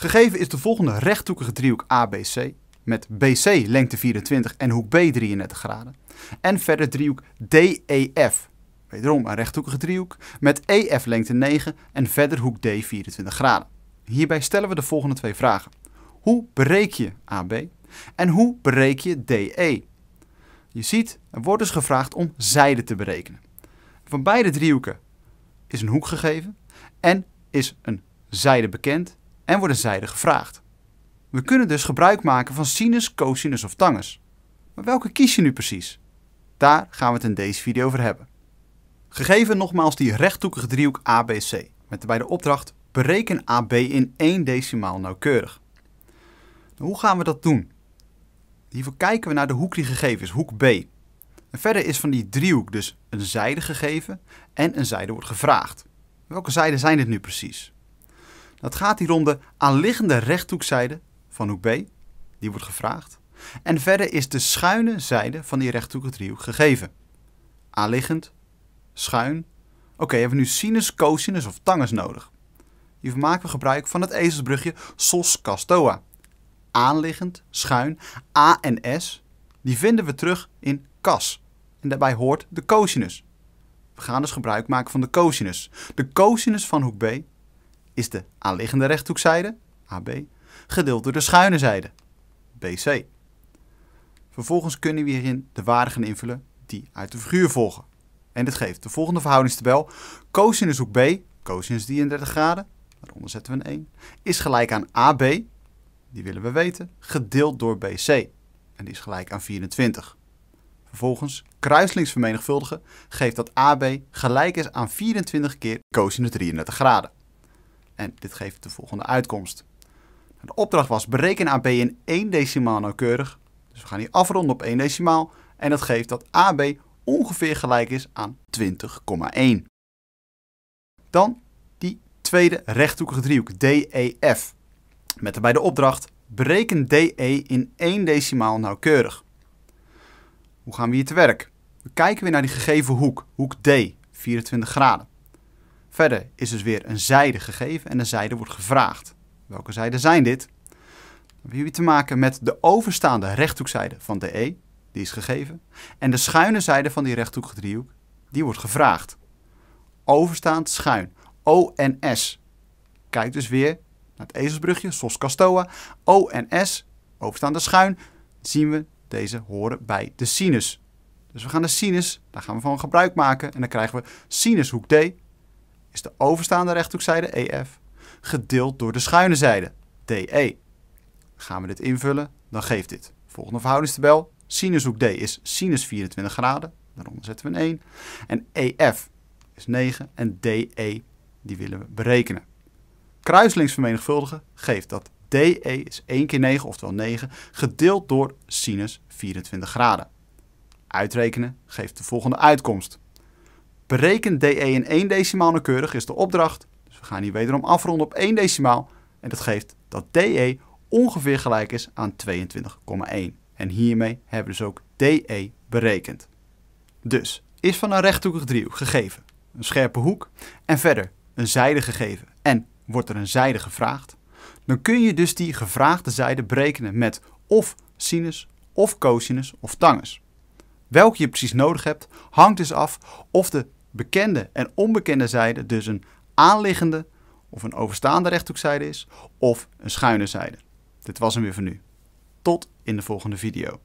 Gegeven is de volgende rechthoekige driehoek ABC met BC lengte 24 en hoek B 33 graden. En verder driehoek DEF, wederom een rechthoekige driehoek, met EF lengte 9 en verder hoek D 24 graden. Hierbij stellen we de volgende twee vragen. Hoe bereik je AB en hoe bereik je DE? Je ziet, er wordt dus gevraagd om zijden te berekenen. Van beide driehoeken is een hoek gegeven en is een zijde bekend en worden zijde gevraagd. We kunnen dus gebruik maken van sinus, cosinus of tangens. Maar welke kies je nu precies? Daar gaan we het in deze video over hebben. Gegeven nogmaals die rechthoekige driehoek ABC met bij de opdracht bereken AB in 1 decimaal nauwkeurig. hoe gaan we dat doen? Hiervoor kijken we naar de hoek die gegeven is, hoek B. En verder is van die driehoek dus een zijde gegeven en een zijde wordt gevraagd. Welke zijden zijn dit nu precies? Dat gaat hier om de aanliggende rechthoekzijde van hoek B, die wordt gevraagd. En verder is de schuine zijde van die rechthoekige driehoek gegeven. Aanliggend, schuin. Oké, hebben we nu sinus, cosinus of tangens nodig? Hiervoor maken we gebruik van het ezelsbrugje SOS Castoa. Aanliggend, schuin, A en S, die vinden we terug in CAS. En daarbij hoort de cosinus. We gaan dus gebruik maken van de cosinus. De cosinus van hoek B is de aanliggende rechthoekzijde, AB, gedeeld door de schuine zijde, BC. Vervolgens kunnen we hierin de waarden gaan invullen die uit de figuur volgen. En dit geeft de volgende verhoudingstabel. Cosinus hoek B, cosinus 33 graden, daaronder zetten we een 1, is gelijk aan AB, die willen we weten, gedeeld door BC. En die is gelijk aan 24. Vervolgens kruislinks vermenigvuldigen geeft dat AB gelijk is aan 24 keer cosinus 33 graden. En dit geeft de volgende uitkomst. De opdracht was bereken AB in 1 decimaal nauwkeurig. Dus we gaan hier afronden op 1 decimaal. En dat geeft dat AB ongeveer gelijk is aan 20,1. Dan die tweede rechthoekige driehoek DEF. Met daarbij de opdracht bereken DE in 1 decimaal nauwkeurig. Hoe gaan we hier te werk? We kijken weer naar die gegeven hoek, hoek D, 24 graden. Verder is dus weer een zijde gegeven en een zijde wordt gevraagd. Welke zijden zijn dit? We hebben te maken met de overstaande rechthoekzijde van de E, die is gegeven, en de schuine zijde van die rechthoekige die wordt gevraagd. Overstaand schuin, O en S. Kijk dus weer naar het ezelsbrugje, Sos Castoa. O en S, overstaande schuin, zien we deze horen bij de sinus. Dus we gaan de sinus, daar gaan we van gebruik maken en dan krijgen we sinushoek D is de overstaande rechthoekzijde EF gedeeld door de schuine zijde DE. Gaan we dit invullen, dan geeft dit. Volgende verhoudingstabel. Sinushoek D is sinus 24 graden. Daaronder zetten we een 1. En EF is 9. En DE, die willen we berekenen. Kruislings vermenigvuldigen geeft dat DE is 1 keer 9, oftewel 9, gedeeld door sinus 24 graden. Uitrekenen geeft de volgende uitkomst. Bereken DE in 1 decimaal nauwkeurig is de opdracht. Dus we gaan hier wederom afronden op 1 decimaal. En dat geeft dat DE ongeveer gelijk is aan 22,1. En hiermee hebben we dus ook DE berekend. Dus is van een rechthoekig driehoek gegeven een scherpe hoek en verder een zijde gegeven en wordt er een zijde gevraagd, dan kun je dus die gevraagde zijde berekenen met of sinus of cosinus of tangens. Welke je precies nodig hebt hangt dus af of de bekende en onbekende zijde dus een aanliggende of een overstaande rechthoekzijde is of een schuine zijde. Dit was hem weer voor nu. Tot in de volgende video.